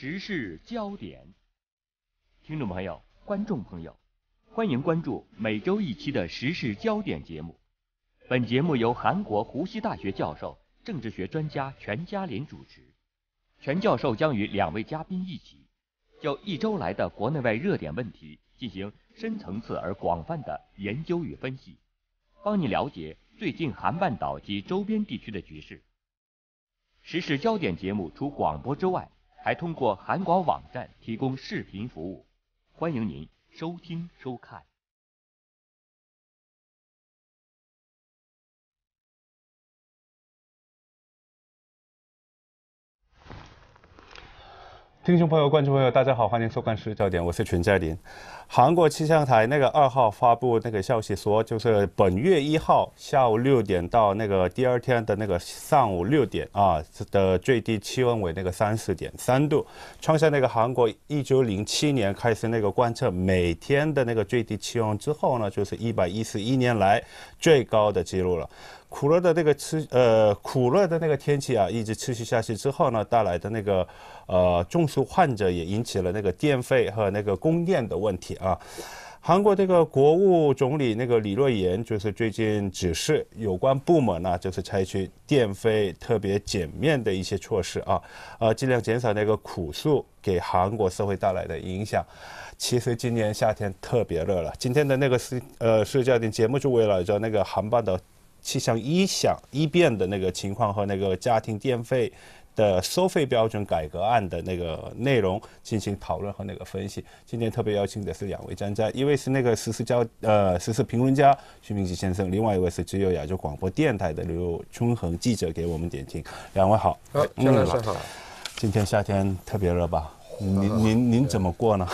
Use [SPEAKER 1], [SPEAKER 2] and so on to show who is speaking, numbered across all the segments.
[SPEAKER 1] 时事焦点，
[SPEAKER 2] 听众朋友、观众朋友，欢迎关注每周一期的《时事焦点》节目。本节目由韩国湖西大学教授、政治学专家全佳林主持。全教授将与两位嘉宾一起，就一周来的国内外热点问题进行深层次而广泛的研究与分析，帮你了解最近韩半岛及周边地区的局势。《时事焦点》节目除广播之外，还通过韩广网站提供
[SPEAKER 1] 视频服务，欢迎您收听收看。听众朋友、观众朋友，大家好，欢迎收看《时事焦点》，我是全佳林。韩国气象台那个二号发布那个消息说，就是本月一号下午六点到那个第二天的那个上午六点啊的最低气温为那个三十点三度，创下那个韩国一九零七年开始那个观测每天的那个最低气温之后呢，就是一百一十一年来最高的记录了。苦热的那个吃呃苦热的那个天气啊，一直持续下去之后呢，带来的那个呃中暑患者也引起了那个电费和那个供电的问题啊。韩国这个国务总理那个李洛渊就是最近指示有关部门呢，就是采取电费特别减免的一些措施啊，呃，尽量减少那个苦素给韩国社会带来的影响。其实今年夏天特别热了，今天的那个是呃社交点节目就围绕着那个韩半岛。气象一响一变的那个情况和那个家庭电费的收费标准改革案的那个内容进行讨论和那个分析。今天特别邀请的是两位专家，一位是那个时事交呃时事评论家徐明吉先生，另外一位是只有亚洲广播电台的刘春恒记者，给我们点评。两位好，张老师好。今天夏天特别热吧？您您您怎么过呢？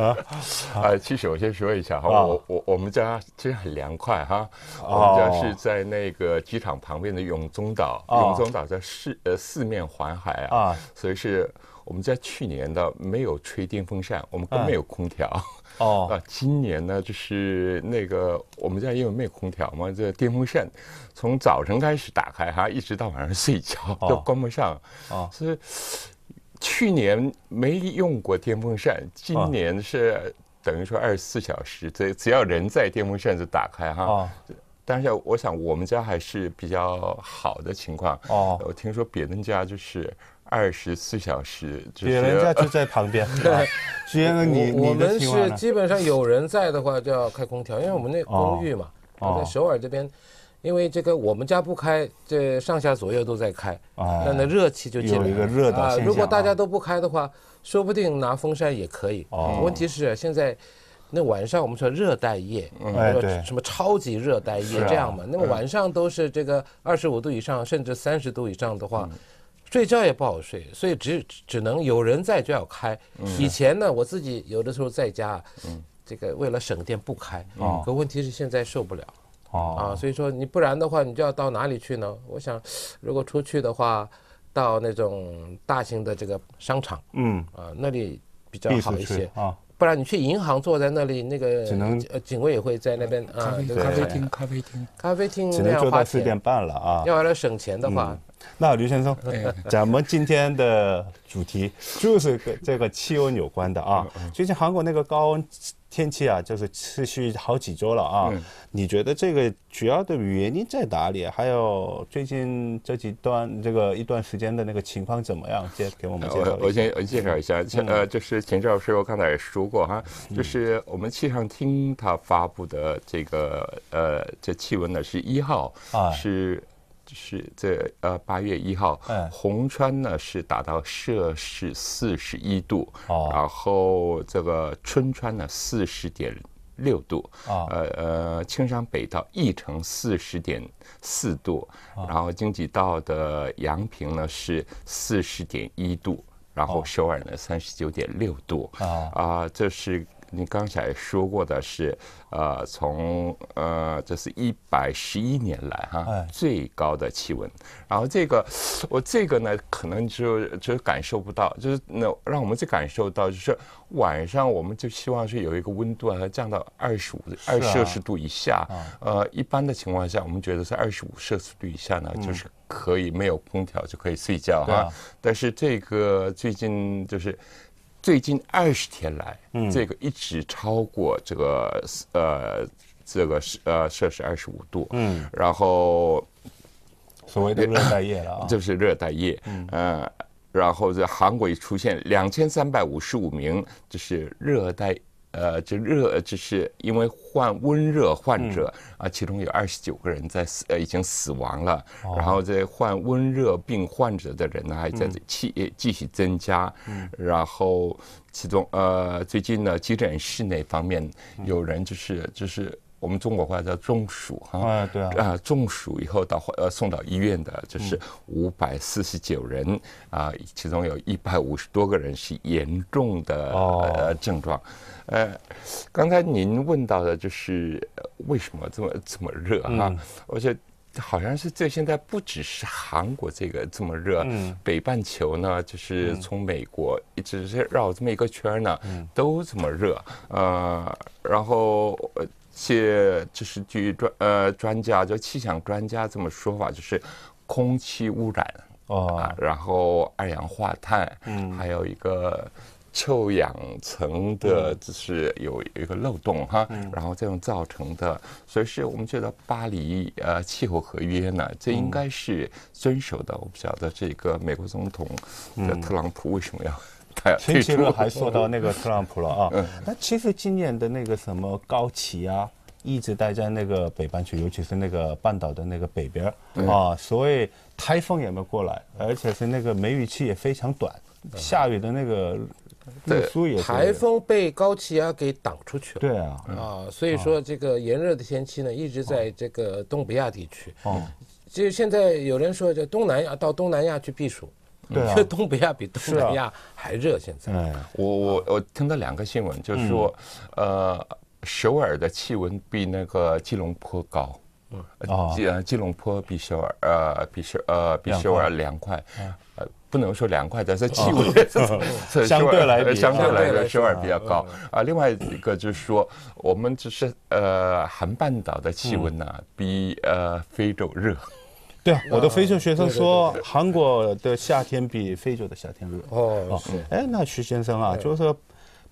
[SPEAKER 1] 啊，
[SPEAKER 2] 其实我先说一下哈，我我我们家其实很凉快哈，我们家是在那个机场旁边的永中岛，永中岛在四呃四面环海啊，所以是我们在去年呢没有吹电风扇，我们根本没有空调哦。啊，今年呢就是那个我们家因为没有空调嘛，这电风扇从早晨开始打开哈，一直到晚上睡觉都关不上啊，所以。去年没用过电风扇，今年是等于说二十四小时，只只要人在，电风扇就打开哈。但是我想我们家还是比较好的情况。哦，我听说别人家就是二十四小时，别人家就在旁边。是
[SPEAKER 1] 因为你我们是基
[SPEAKER 3] 本上有人在的话就要开空调，因为我们那公寓嘛，在首尔这边。因为这个我们家不开，这上下左右都在开，那那热气就进一个热如果大家都不开的话，说不定拿风扇也可以。问题是现在那晚上我们说热带夜，什么超级热带夜这样嘛？那么晚上都是这个二十五度以上，甚至三十度以上的话，睡觉也不好睡，所以只只能有人在就要开。以前呢，我自己有的时候在家，这个为了省电不开，可问题是现在受不了。啊，所以说你不然的话，你就要到哪里去呢？我想，如果出去的话，到那种大型的这个商场，嗯，啊，那里比较好一些。啊，不然你去银行，坐在那里那个只能呃，警卫也会在那边啊，咖啡厅、咖啡厅、咖啡厅，只能坐到四点半
[SPEAKER 1] 了啊。要为了省钱的话。那刘先生，咱们今天的主题就是跟这个气温有关的啊。最近韩国那个高温天气啊，就是持续好几周了啊。你觉得这个主要的原因在哪里？还有最近这几段这个一段时间的那个情况怎么样？介给我们介绍我先我介绍一下，呃，就
[SPEAKER 2] 是钱教授刚才也说过哈，就是我们气象厅他发布的这个呃，这气温呢是一号啊是。是这呃八月一号，红川呢是达到摄氏四十一度，然后这个春川呢四十点六度，呃呃青山北道义城四十点四度，然后京畿道的阳平呢是四十点一度，然后首尔呢三十九点六度，啊这是。你刚才说过的是，呃，从呃，这是一百十一年来哈最高的气温。然后这个，我这个呢，可能就就感受不到，就是那让我们就感受到，就是晚上我们就希望是有一个温度啊降到二十五二摄氏度以下。呃，一般的情况下，我们觉得是二十五摄氏度以下呢，就是可以没有空调就可以睡觉啊。但是这个最近就是。最近二十天来，这个一直超过这个呃这个是呃摄氏二十五度，嗯，然后所谓的热带夜了啊，就是热带夜，嗯，然后在韩国一出现两千三百五十五名就是热带。呃，这热就是因为患温热患者啊，其中有二十九个人在死，呃，已经死亡了。然后这患温热病患者的人呢，还在继继续增加。然后其中呃，最近呢，急诊室内方面有人就是就是。我们中国话叫中暑哈，啊，中暑以后到呃送到医院的就是五百四十九人啊，其中有一百五十多个人是严重的呃症状，呃，刚才您问到的就是为什么这么这么热哈？我觉好像是这现在不只是韩国这个这么热，北半球呢，就是从美国直是绕这么一个圈呢，都这么热，呃，然后。些这是据专呃专家，就气象专家这么说法，就是空气污染啊，然后二氧化碳，嗯，还有一个臭氧层的，就是有一个漏洞哈，然后这样造成的，所以是我们觉得巴黎呃气候合约呢，这应该是遵守的。我不晓得这个美国总统的特朗普为什么要？天气热，还说到那个 特朗普
[SPEAKER 1] 了啊，那其实今年的那个什么高气压一直待在那个北半球，尤其是那个半岛的那个北边啊，所以台风也没过来，而且是那个梅雨期也非常短，下雨的那个对台
[SPEAKER 3] 风被高气压给挡出去了，
[SPEAKER 1] 对啊啊，
[SPEAKER 3] 所以说这个炎热的天气呢，一直在这个东北亚地区，哦，就现在有人说叫东南亚，到东南亚去避暑。你说东北亚比东南亚
[SPEAKER 2] 还热？现在，我我我听到两个新闻，就是说，呃，首尔的气温比那个吉隆坡高，嗯，吉吉隆坡比首尔呃比首呃比首尔凉快，呃，不能说凉快，但是气温 相对来说相对来说首尔比较高。啊，另外一个就是说，我们只是呃韩半岛的气温呢，比呃非洲热。
[SPEAKER 1] 对，我的非洲学生说，韩国的夏天比非洲的夏天热。哦，是。哎，那徐先生啊，就是说，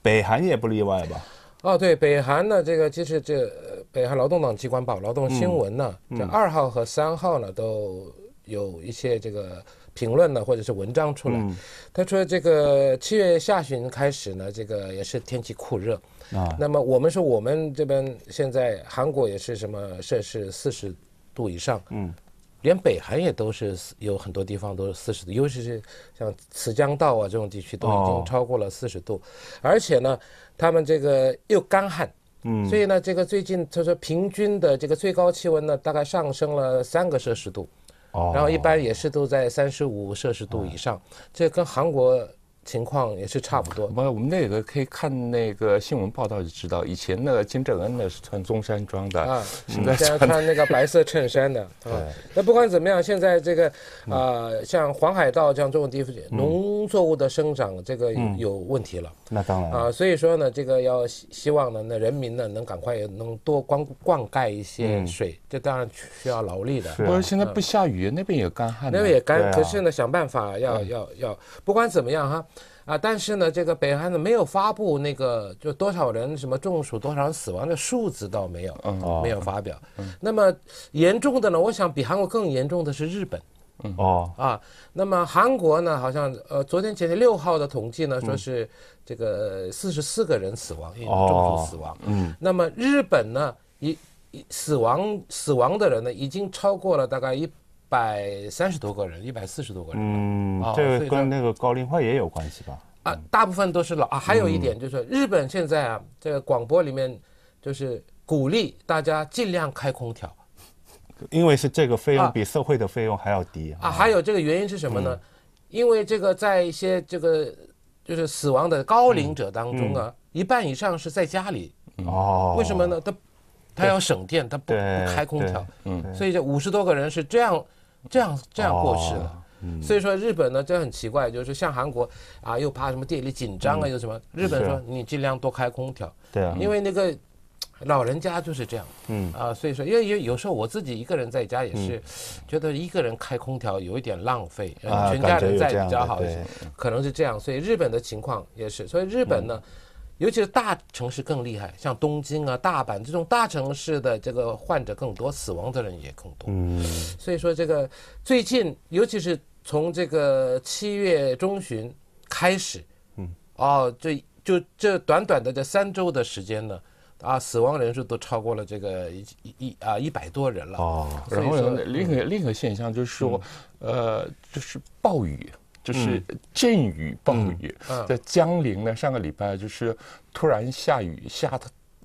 [SPEAKER 1] 北韩也不例外吧？
[SPEAKER 3] 哦，对，北韩呢，这个其实这北韩劳动党机关报《劳动新闻》呢，这二号和三号呢都有一些这个评论呢或者是文章出来。他说这个七月下旬开始呢，这个也是天气酷热啊。那么我们说我们这边现在韩国也是什么摄氏四十度以上。嗯。连北韩也都是有很多地方都是四十度，尤其是像慈江道啊这种地区都已经超过了四十度，而且呢，他们这个又干旱，嗯，所以呢，这个最近他说平均的这个最高气温呢，大概上升了三个摄氏度，哦，然后一般也是都在三十
[SPEAKER 2] 五摄氏度以上，这跟韩国。情况也是差不多。不，我们那个可以看那个新闻报道就知道，以前个金正恩呢是穿中山装的，啊，现在穿那个白色衬衫的。对。那不管怎么样，现在这个啊，像
[SPEAKER 3] 黄海道这样这种地方农。作物的生长这个有问题了，那当然啊，所以说呢，这个要希望呢，那人民呢能赶快能多光灌溉一些水，这当然需要劳力的。不是现在不
[SPEAKER 2] 下雨，那边也干旱，那边也干。可是
[SPEAKER 3] 呢，想办法要要要，不管怎么样哈，啊，但是呢，这个北韩呢没有发布那个就多少人什么中暑多少人死亡的数字，倒没有，没有发表。那么严重的呢，我想比韩国更严重的是日本。哦啊，那么韩国呢？好像呃，昨天前天六号的统计呢，说是这个四十四个人死亡，嗯、中毒死亡。嗯，那么日本呢，一一、死亡死亡的人呢，已经超过了大概一百三十多个人，一百四十多个
[SPEAKER 1] 人。嗯，这跟那个高龄化也有关系吧？
[SPEAKER 3] 啊，大部分都是老啊。还有一点就是，日本现在啊，在广播里面就是鼓励大家尽量开
[SPEAKER 1] 空调。因为是这个费用比社会的费用还要低啊，还有这个原因是什么呢？
[SPEAKER 3] 因为这个在一些这个就是死亡的高龄者当中啊，一半以上是在家里哦。为什么呢？他他要省电，他不不开空调，嗯，所以这五十多个人是这样这样这样过世的。所以说日本呢，这很奇怪，就是像韩国啊，又怕什么电力紧张啊，又什么，日本说你尽量多开空调，对啊，因为那个。老人家就是这样，嗯啊，所以说，因为有有时候我自己一个人在家也是，觉得一个人开空调有一点浪费，嗯、全家人在比较好一些，可能是这样，所以日本的情况也是，所以日本呢，尤其是大城市更厉害，像东京啊、大阪这种大城市的这个患者更多，死亡的人也更多，嗯，所以说这个最近，尤其是从这个七月中旬开始，嗯，哦，这就这短短的这三周的时间呢。啊，死亡人数都超过了这个一一啊
[SPEAKER 2] 一百多人了。哦，然后呢，另一个另一个现象就是说，呃，就是暴雨，就是阵雨暴雨，在江陵呢，上个礼拜就是突然下雨下，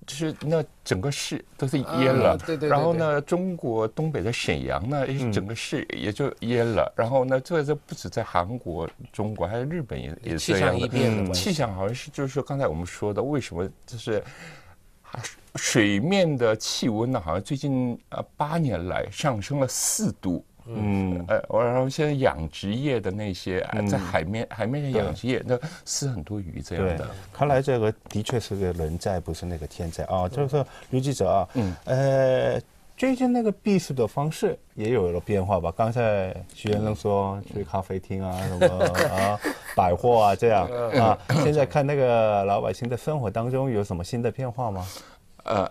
[SPEAKER 2] 就是那整个市都是淹了。对对对。然后呢，中国东北的沈阳呢，也整个市也就淹了。然后呢，这这不止在韩国、中国，还有日本也也这样。气象一定，气象好像是就是说刚才我们说的，为什么就是。水面的气温呢，好像最近呃八年来上升了四度。嗯，哎，然后现在养殖业
[SPEAKER 1] 的那些啊、在海面海面上养殖业，那死很多鱼这样的。看来这个的确是个人在，不是那个天灾啊。就是说，刘记者啊，嗯，呃。最近那个避暑的方式也有了变化吧？刚才徐先生说去咖啡厅啊，什么啊百货啊这样啊，现在看那个老百姓的生活当中有什么新的变化吗？呃，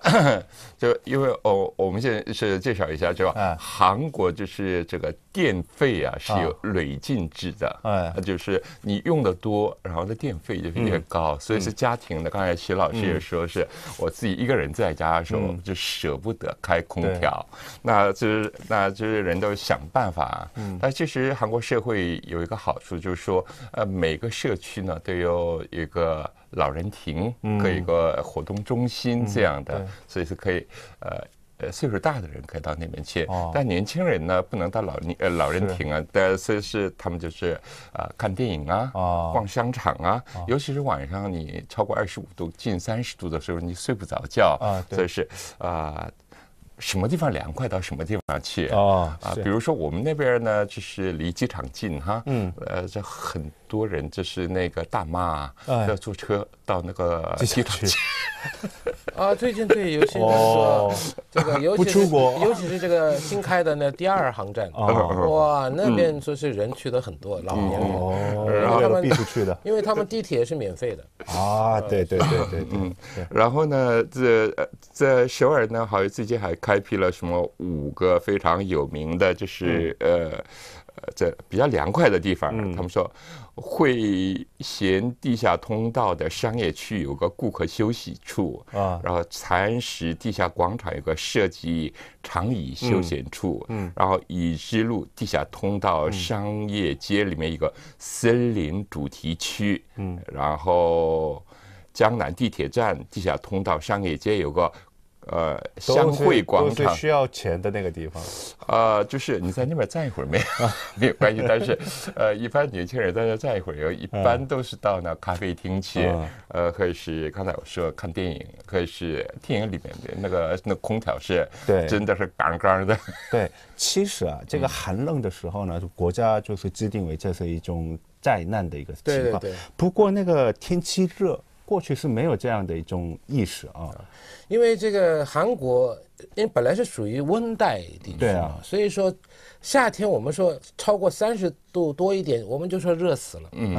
[SPEAKER 1] 就因为哦，我们现
[SPEAKER 2] 在是介绍一下，就、啊，韩国就是这个电费啊是有累进制的，哎，就是你用的多，然后的电费就越高，所以是家庭的。刚才徐老师也说，是我自己一个人在家的时候就舍不得开空调，那就是那就是人都想办法。但其实韩国社会有一个好处，就是说，呃，每个社区呢都有一个。老人亭，可一个活动中心这样的，所以是可以，呃，呃，岁数大的人可以到那边去，但年轻人呢，不能到老人呃老人亭啊，但是是他们就是啊，看电影啊，逛商场啊，尤其是晚上你超过二十五度，近三十度的时候，你睡不着觉啊，所以是啊。什么地方凉快到什么地方去？啊啊，比如说我们那边呢，就是离机场近哈，嗯，呃，这很多人就是那个大妈要坐车到那个机场去。
[SPEAKER 3] 啊，最近对有些的是这个尤其是尤其是这个新开的那第二航站，哇，那边说是人去的很多，老
[SPEAKER 1] 年人，然后他们去的，
[SPEAKER 3] 因为他们地铁是免费的
[SPEAKER 1] 啊，对对
[SPEAKER 2] 对对，嗯，然后呢，这在首尔呢，好像最近还开辟了什么五个非常有名的，就是呃。这比较凉快的地方，他们说，会贤地下通道的商业区有个顾客休息处啊，然后蚕食地下广场有个设计长椅休闲处，嗯，然后已知路地下通道商业街里面一个森林主题区，嗯，然后江南地铁站地下通道商业街有个。呃，相汇广场需
[SPEAKER 1] 要钱的那个地方。
[SPEAKER 2] 啊，就是你在那边站一会儿没有 没有关系，但是呃，一般年轻人在这站一会儿，有一般都是到那咖啡厅去，呃，可以是刚才我说看电影，可以是电影里面的那个那空调室，对，真的是
[SPEAKER 1] 杠杠的。对，其实啊，这个寒冷的时候呢，国家就是制定为这是一种灾难的一个情况。对对对。不过那个天气热。过去是没有这样的一种意识啊，因为这个韩国，因为本来是属于
[SPEAKER 3] 温带地区啊，所以说夏天我们说超过三十度多一点，我们就说热死了。嗯，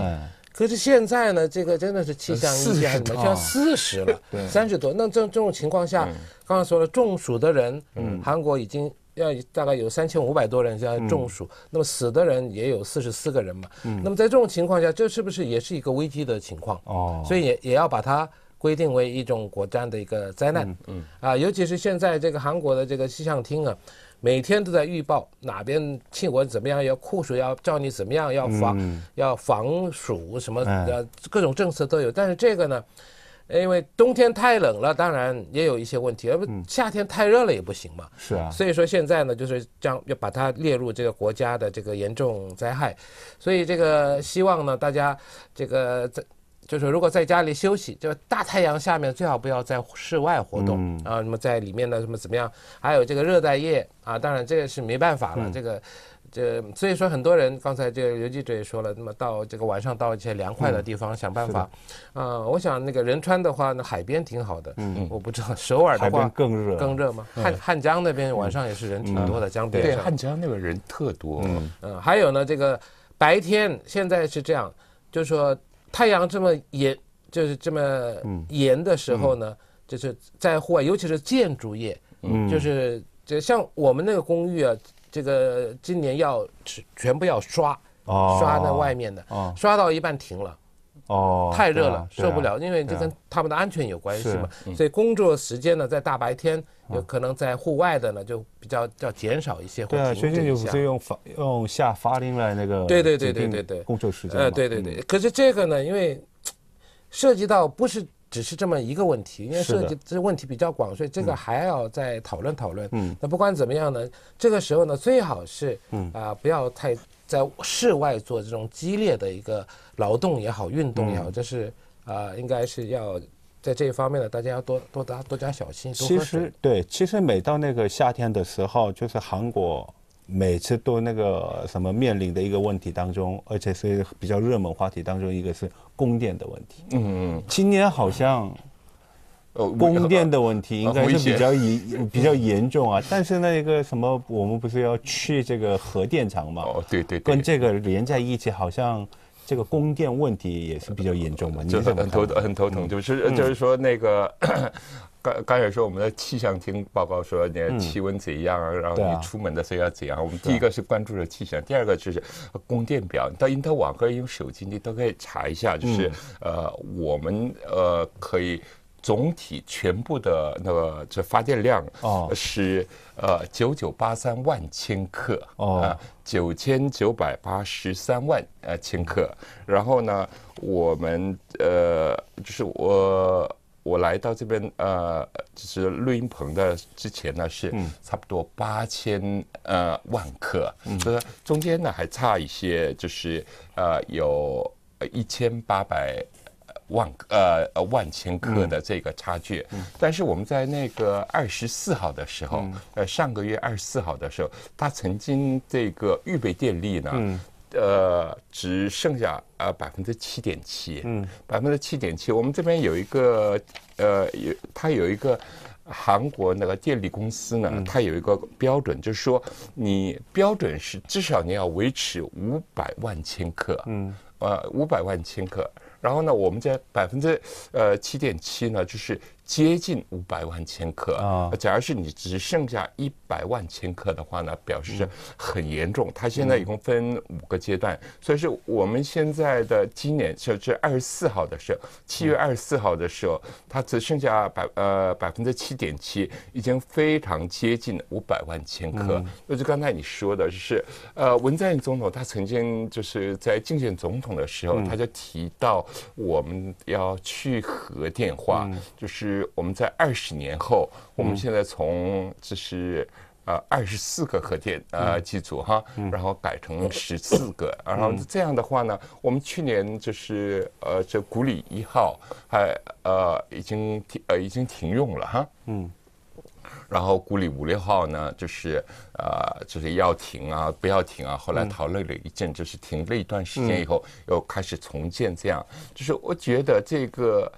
[SPEAKER 3] 可是现在呢，这个真的是气象异常了，就要四十了，对，三十多。那这这种情况下，刚刚说了，中暑的人，嗯，韩国已经。要大概有三千五百多人现在中暑，那么死的人也有四十四个人嘛。那么在这种情况下，这是不是也是一个危机的情况？哦，所以也也要把它规定为一种国战的一个灾难。嗯，啊，尤其是现在这个韩国的这个气象厅啊，每天都在预报哪边气温怎么样，要酷暑，要叫你怎么样，要防要防暑什么，呃，各种政策都有。但是这个呢？因为冬天太冷了，当然也有一些问题；要不夏天太热了也不行嘛。是啊，所以说现在呢，就是将要把它列入这个国家的这个严重灾害。所以这个希望呢，大家这个在就是如果在家里休息，就是大太阳下面最好不要在室外活动啊。那么在里面呢，什么怎么样？还有这个热带叶啊，当然这个是没办法了。这个。这所以说很多人刚才这个游记者也说了，那么到这个晚上到一些凉快的地方想办法。啊，我想那个仁川的话，那海边挺好的。嗯我不知道首尔的话更热更热吗？汉汉江那边晚上也是人挺多的，江边对汉
[SPEAKER 2] 江那边人特多。嗯
[SPEAKER 3] 嗯，还有呢，这个白天现在是这样，就是说太阳这么炎，就是这么炎的时候呢，就是在户外，尤其是建筑业，嗯，就是就像我们那个公寓啊。这个今年要全部要刷，
[SPEAKER 1] 刷在外面的，
[SPEAKER 3] 刷到一半停了，
[SPEAKER 1] 哦，太热了，受不了，因为这跟
[SPEAKER 3] 他们的安全有关系嘛，所以工作时间呢，在大白天，有可能在户外的呢，就比较要减少一些，对啊，以就是
[SPEAKER 1] 用法用下发令来那个，对对对对对对，工作时间，呃，对对对，
[SPEAKER 3] 可是这个呢，因为涉及到不是。只是这么一个问题，因为涉及这问题比较广，所以这个还要再讨论讨论。嗯，那不管怎么样呢，这个时候呢，最好是嗯啊，不要太在室外做这种激烈的一个劳动也好，运动也好，这是啊，应该是要在这一方面呢，大家要多多加多加小心。其实
[SPEAKER 1] 对，其实每到那个夏天的时候，就是韩国。每次都那个什么面临的一个问题当中，而且是比较热门话题当中，一个是供电的问题。嗯嗯，今年好像，供电的问题应该是比较严 比较严重啊。但是那一个什么，我们不是要去这个核电厂嘛？哦，对对，跟这个连在一起，好像。这个供电问题也是比较严重嘛，就是很头很头疼，就是就是
[SPEAKER 2] 说那个 刚刚才说我们的气象厅报告说，你气温怎样啊，然后你出门的时候要怎样？我们第一个是关注了气象，第二个就是供电表，你到因特网以用手机你都可以查一下，就是呃，我们呃可以。总体全部的那个这发电量是呃九九八三万千克啊九千九百八十三万呃千克，然后呢我们呃就是我我来到这边呃就是录音棚的之前呢是差不多八千呃万克，所以中间呢还差一些，就是呃有一千八百。万呃呃万千克的这个差距，但是我们在那个二十四号的时候，呃上个月二十四号的时候，它曾经这个预备电力呢，呃只剩下呃百分之七点七，百分之七点七。我们这边有一个呃有它有一个韩国那个电力公司呢，它有一个标准，就是说你标准是至少你要维持五百万千克，嗯呃五百万千克。然后呢，我们在百分之呃七点七呢，就是。接近五百万千克啊！假如是你只剩下一百万千克的话呢，表示很严重。它现在一共分五个阶段，所以是我们现在的今年，就是二十四号的时候，七月二十四号的时候，它只剩下百呃百分之七点七，已经非常接近五百万千克。就是刚才你说的，就是呃，文在寅总统他曾经就是在竞选总统的时候，他就提到我们要去核电化，就是。我们在二十年后，我们现在从这是呃二十四个核电呃机组哈，然后改成十四个，然后这样的话呢，我们去年就是呃这古里一号还呃已经停呃已经停用了哈，嗯，然后古里五六号呢就是呃就是要停啊不要停啊，后来讨论了一阵，就是停了一段时间以后又开始重建，这样就是我觉得这个。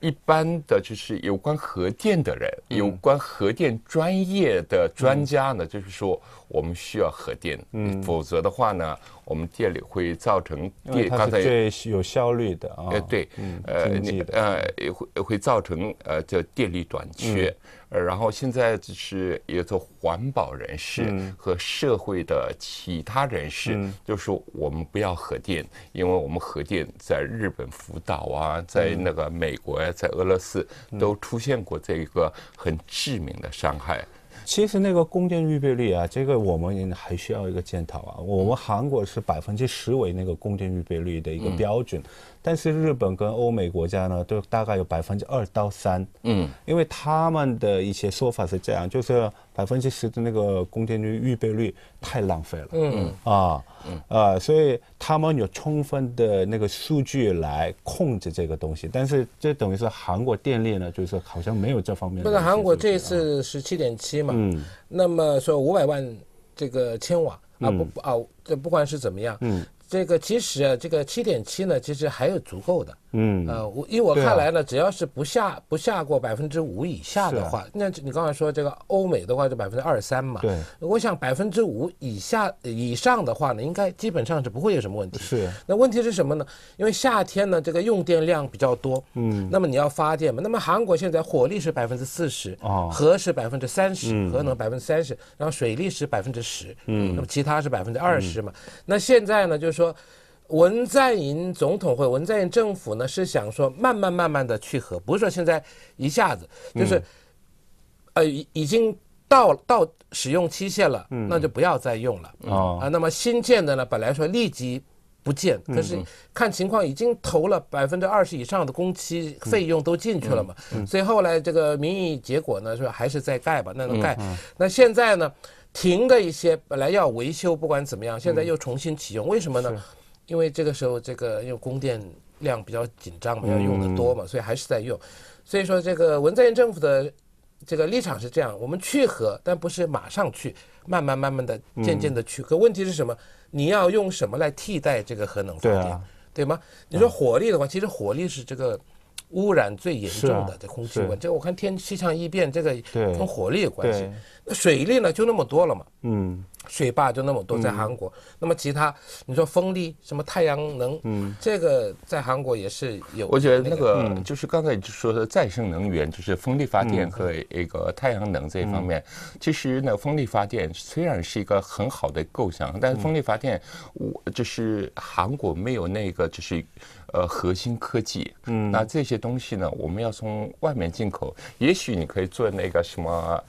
[SPEAKER 2] 一般的就是有关核电的人，有关核电专业的专家呢，就是说我们需要核电，否则的话呢。我们电力会造成电，刚才最
[SPEAKER 1] 有效率的啊，对，
[SPEAKER 2] 呃那呃会会造成呃叫电力短缺，呃然后现在就是有做环保人士和社会的其他人士就说我们不要核电，因为我们核电在日本福岛啊，在那个美国呀，在俄罗斯都出现过这一个很致命的伤害。
[SPEAKER 1] 其实那个供电预备率啊，这个我们还需要一个检讨啊。我们韩国是百分之十为那个供电预备率的一个标准。但是日本跟欧美国家呢，都大概有百分之二到三，嗯，因为他们的一些说法是这样，就是百分之十的那个供电率预备率太浪费了，嗯啊，呃，所以他们有充分的那个数据来控制这个东西。但是这等于是韩国电力呢，就是好像没有这方面。不是
[SPEAKER 3] 韩国这次十七点七嘛？嗯，那么说五百万这个千瓦啊不啊，这不管是怎么样，嗯。这个其实啊，这个七点七呢，其实还有足够的。嗯呃，我因为我看来呢，只要是不下不下过百分之五以下的话，那你刚才说这个欧美的话，就百分之二三嘛。对，我想百分之五以下以上的话呢，应该基本上是不会有什么问题。是。那问题是什么呢？因为夏天呢，这个用电量比较多。嗯。那么你要发电嘛？那么韩国现在火力是百分之四十，哦，核是百分之三十，核能百分之三十，然后水力是百分之十，嗯，那么其他是百分之二十嘛。那现在呢，就是说。文在寅总统或文在寅政府呢，是想说慢慢慢慢的去合，不是说现在一下子就是，呃，已经到到使用期限了，那就不要再用了哦、啊，那么新建的呢，本来说立即不建，可是看情况已经投了百分之二十以上的工期费用都进去了嘛，所以后来这个民意结果呢说还是再盖吧，那能盖。那现在呢，停的一些本来要维修，不管怎么样，现在又重新启用，为什么呢？因为这个时候，这个因为供电量比较紧张嘛，要用的多嘛，所以还是在用。所以说，这个文在寅政府的这个立场是这样：我们去核，但不是马上去，慢慢、慢慢的、渐渐的去。可问题是什么？你要用什么来替代这个核能发电？对吗？你说火力的话，其实火力是这个。污染最严重的这空气问题。这个我看天气象异变，这个跟火力有关系。那水利呢，就那么多了嘛？嗯，水坝就那么多，在韩国。那么其他，你说风力、什么太阳能，嗯，这个在韩国也是有。我觉得那个就
[SPEAKER 2] 是刚才你说的再生能源，就是风力发电和一个太阳能这一方面。其实呢，风力发电虽然是一个很好的构想，但是风力发电，我就是韩国没有那个就是。呃，核心科技，嗯，那这些东西呢，我们要从外面进口。也许你可以做那个什么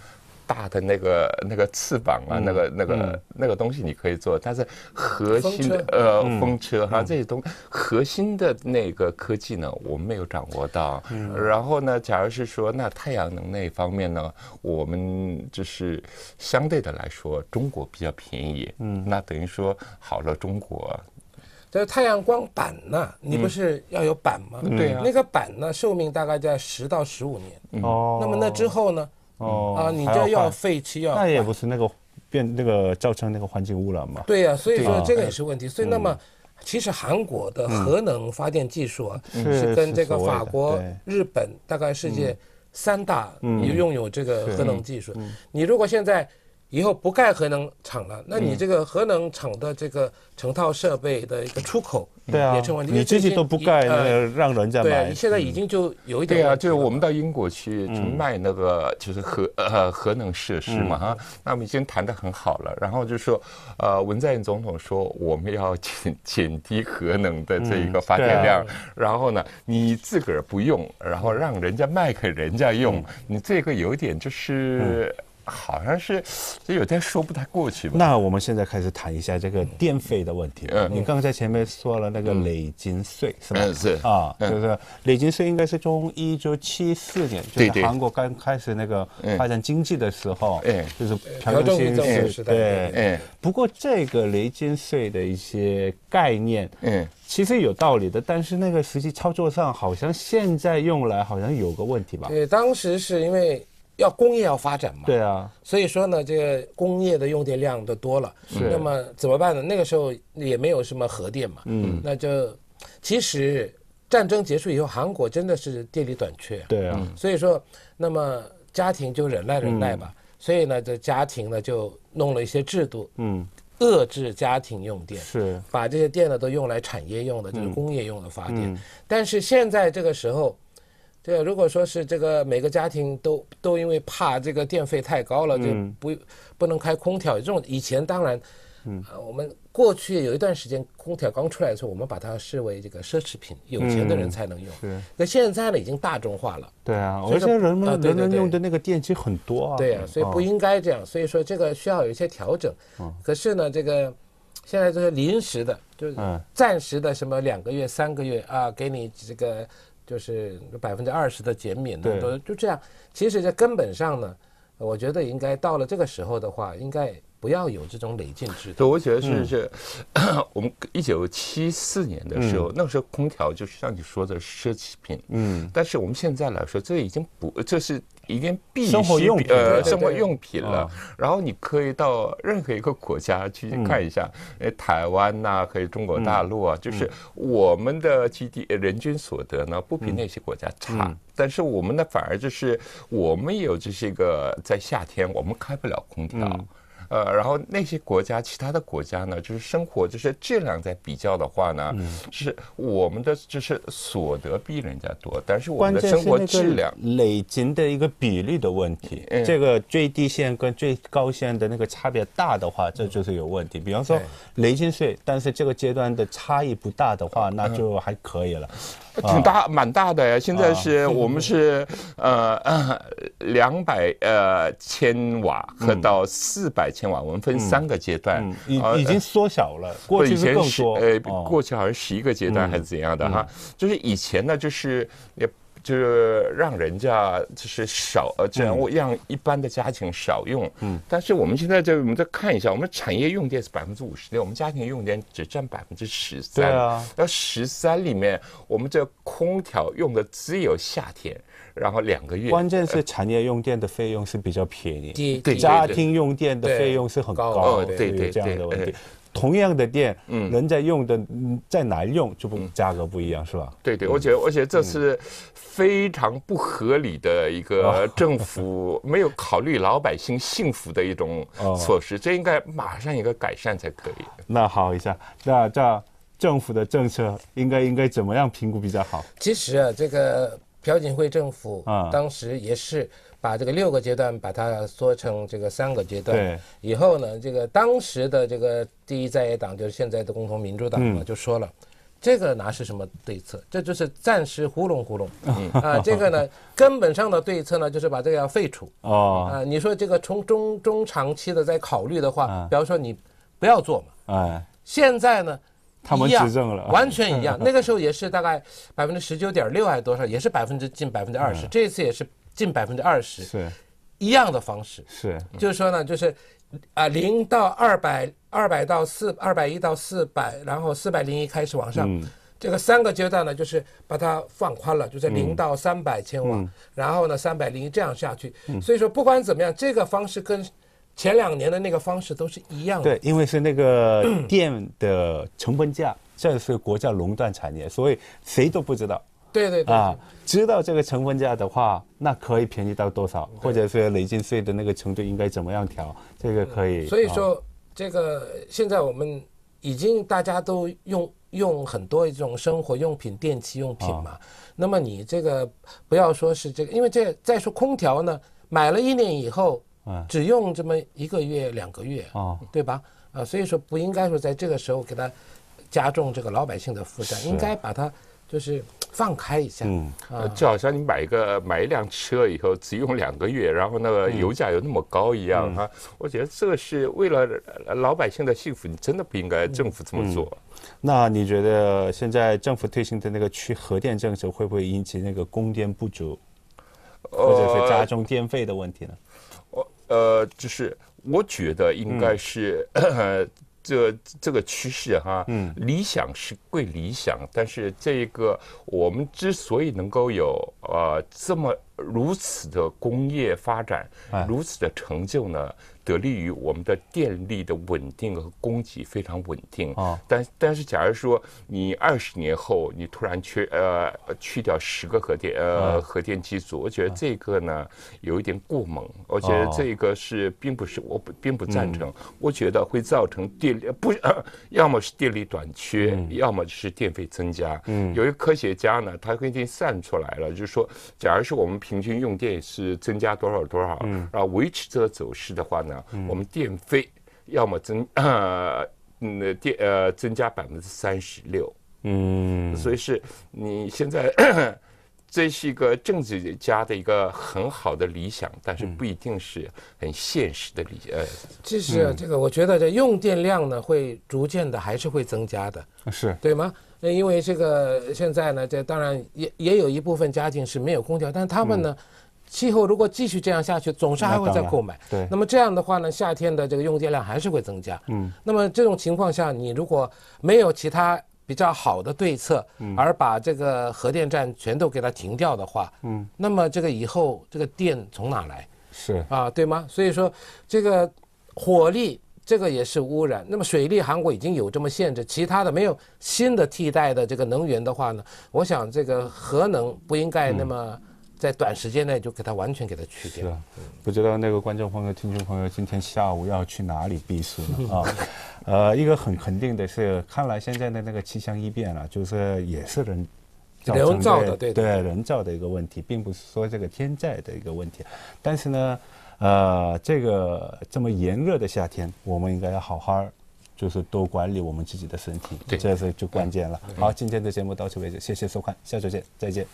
[SPEAKER 2] 大的那个那个翅膀啊，那个那个那个东西你可以做，但是核心的呃风车哈这些东，核心的那个科技呢，我们没有掌握到。嗯、然后呢，假如是说那太阳能那一方面呢，我们就是相对的来说，中国比较便宜。嗯，那等于说好了，中国。
[SPEAKER 3] 就是太阳光板呢，你不是要有板吗？对啊，那个板呢，寿命大概在十到十五年。哦，那么那之后呢？哦，啊，你就要
[SPEAKER 1] 废弃，要那也不是那个变那个造成那个环境污染吗？对呀，所以说这个也是
[SPEAKER 3] 问题。所以那么，其实韩国的核能发电技术啊，是跟这个法国、日本大概世界三大，也拥有这个核能技术。你如果现在。以后不盖核能厂了，那你这个核能厂的这个成套设备的一个出口，对啊，也成问题。你这些都不盖，呃，
[SPEAKER 1] 让人家买。对，现
[SPEAKER 3] 在已经就
[SPEAKER 2] 有一点。对啊，就是我们到英国去卖那个，就是核呃核能设施嘛哈。那我们已经谈的很好了，然后就说，呃，文在寅总统说我们要减减低核能的这一个发电量，然后呢，你自个儿不用，然后让人家卖给人家用，你这个有点就是。好
[SPEAKER 1] 像是，这有点说不太过去吧。那我们现在开始谈一下这个电费的问题。嗯，你刚才前面说了那个累进税是吧？是啊，就是累进税应该是从一九七四年，就是韩国刚开始那个发展经济的时候，哎，就是朴正熙时代。对，不过这个累进税的一些概念，嗯，其实有道理的，但是那个实际操作上，好像现在用来好像有个问题吧？对，当时是因为。要工业要发展嘛？对啊，所
[SPEAKER 3] 以说呢，这个工业的用电量就多了。是。那么怎么办呢？那个时候也没有什么核电嘛。嗯。那就，其实战争结束以后，韩国真的是电力短缺。对啊。所以说，那么家庭就忍耐忍耐吧。嗯。所以呢，这家庭呢就弄了一些制度。嗯。遏制家庭用电。是。把这些电呢都用来产业用的，就是工业用的发电。嗯。但是现在这个时候。对如果说是这个每个家庭都都因为怕这个电费太高了，就不不能开空调这种。以前当然，嗯、我们过去有一段时间空调刚出来的时候，我们把它视为这个奢侈品，有钱的人才能用。对，那现在呢，已经大众化了。
[SPEAKER 1] 对啊，好像人们人们用的那个电器很多啊。对啊，所以不应
[SPEAKER 3] 该这样，所以说这个需要有一些调整。嗯。可是呢，这个现在就是临时的，就是暂时的，什么两个月、三个月啊，给你这个。就是百分之二十的减免，都就这样。其实，在根本上呢，我觉得应该到了这个时候的话，应该不要有这种累进制。
[SPEAKER 2] 对，我觉得是是，我们一九七四年的时候，那时候空调就是像你说的奢侈品。嗯，但是我们现在来说，这已经不，这是。已经必品呃生活用品了，然后你可以到任何一个国家去看一下，呃，台湾呐，还有中国大陆啊，就是我们的 G D 人均所得呢不比那些国家差，但是我们呢反而就是我们有这些个在夏天我们开不了空调。呃，然后那些国家，其他的国家呢，就是生活就是质量在比较的话呢，是我们的就是所得比人家多，但是我们的生活质量
[SPEAKER 1] 累进的一个比例的问题，这个最低线跟最高线的那个差别大的话，这就是有问题。比方说累进税，但是这个阶段的差异不大的话，那就还可以了。挺大，蛮大的呀！现在
[SPEAKER 2] 是我们是呃，两百呃千瓦和到四百千瓦，我们分三个阶段。已已经
[SPEAKER 1] 缩小了，过去是更多。
[SPEAKER 2] 呃，过去好像十一个阶段还是怎样的哈？就是以前呢，就是。就是让人家就是少呃，让一般的家庭少用。嗯，但是我们现在在我们再看一下，我们产业用电是百分之五十六，我们家庭用电只占百分之十三。对啊，那十三里面，我们这空调用的只有
[SPEAKER 1] 夏天，然后两个月。关键是产业用电的费用是比较便宜，家庭用电的费用是很高。的，对对对。同样的店，嗯，人在用的，在哪用就不价格不一样是吧？
[SPEAKER 2] 对对，而且而且这是非常不合理的一个政府没有考虑老百姓幸福的一种 措施，这应该马上一个改善才可以。
[SPEAKER 1] 那好一下，那这政府的政策应该应该怎么样评估比较好？
[SPEAKER 2] 其实啊，这个
[SPEAKER 3] 朴槿惠政府啊，当时也是。把这个六个阶段把它缩成这个三个阶段，以后呢，这个当时的这个第一在野党，就是现在的共同民主党嘛，就说了，这个哪是什么对策？这就是暂时糊弄糊弄
[SPEAKER 1] 啊！这个
[SPEAKER 3] 呢，根本上的对策呢，就是把这个要废除
[SPEAKER 1] 啊！啊，
[SPEAKER 3] 你说这个从中中长期的在考虑的话，比方说你不要做嘛，哎，现在呢，
[SPEAKER 1] 他们执政了，完全一样。那个时候
[SPEAKER 3] 也是大概百分之十九点六还是多少，也是百分之近百分之二十，这次也是。近百分之二十是，一样的方式是，就是说呢，就是，啊，零到二百，二百到四，二百一到四百，然后四百零一开始往上，这个三个阶段呢，就是把它放宽了，就是零到三百千瓦，然后呢三百零一这样下去，所以说不管怎么样，这个方式跟前两年的那个方式都是一
[SPEAKER 1] 样的。对，因为是那个电的成本价，这是国家垄断产业，所以谁都不知道。
[SPEAKER 3] 对对对啊！
[SPEAKER 1] 知道这个成本价的话，那可以便宜到多少？或者是累进税的那个程度应该怎么样调？这个可以。所以说，
[SPEAKER 3] 这个现在我们已经大家都用用很多一种生活用品、电器用品嘛。那么你这个不要说是这个，因为这再说空调呢，买了一年以后，嗯，只用这么一个月、两个月，哦，对吧？啊，所以说不应该说在这个时候给他加重这个老百姓的负担，应该把它就是。放开一下，嗯，就好
[SPEAKER 2] 像你买一个买一辆车以后只用两个月，然后那个油价又那么高一样哈。我觉得这个是为了老百姓的幸福，你真的不应该政府这么做。
[SPEAKER 1] 那你觉得现在政府推行的那个去核电政策会不会引起那个供电不足，或者是加重电费的问题呢？我呃，就是
[SPEAKER 2] 我觉得应该是，呃，这这个趋势哈，嗯，理想是归理想，但是这个。我们之所以能够有呃这么如此的工业发展，如此的成就呢，得力于我们的电力的稳定和供给非常稳定。啊，但但是假如说你二十年后你突然去呃去掉十个核电呃核电机组，我觉得这个呢有一点过猛，我觉得这个是并不是我不并不赞成，我觉得会造成电力不要么是电力短缺，要么是电费增加。嗯，由于科学。加呢，它肯定算出来了。就是说，假如是我们平均用电是增加多少多少，嗯，然后维持这个走势的话呢，我们电费要么增，呃，电呃增加百分之三十六，
[SPEAKER 1] 嗯，所
[SPEAKER 2] 以是你现在。这是一个政治家的一个很好的理想，但是不一定是很现实的理呃。这是
[SPEAKER 3] 这个，我觉得这用电量呢，会逐渐的还是会增加的，是对吗？因为这个现在呢，这当然也也有一部分家庭是没有空调，但他们呢，气候如果继续这样下去，总是还会再购买。对，那么这样的话呢，夏天的这个用电量还是会增加。嗯，那么这种情况下，你如果没有其他。比较好的对策，而把这个核电站全都给它停掉的话，嗯，那么这个以后这个电从哪来？是啊，对吗？所以说这个火力这个也是污染。那么水力，韩国已经有这么限制，其他的没有新的替代的这个能源的话呢，我想这个核能不应该那么在短时间内就给它完全给它去
[SPEAKER 1] 掉。是不知道那个观众朋友、听众朋友今天下午要去哪里避暑呢？啊。呃，一个很肯定的是，看来现在的那个气象异变啊，就是也是人，人造的对对，人造的一个问题，并不是说这个天灾的一个问题。但是呢，呃，这个这么炎热的夏天，我们应该要好好，就是多管理我们自己的身体，这是就关键了。好，今天的节目到此为止，谢谢收看，下周见，再见。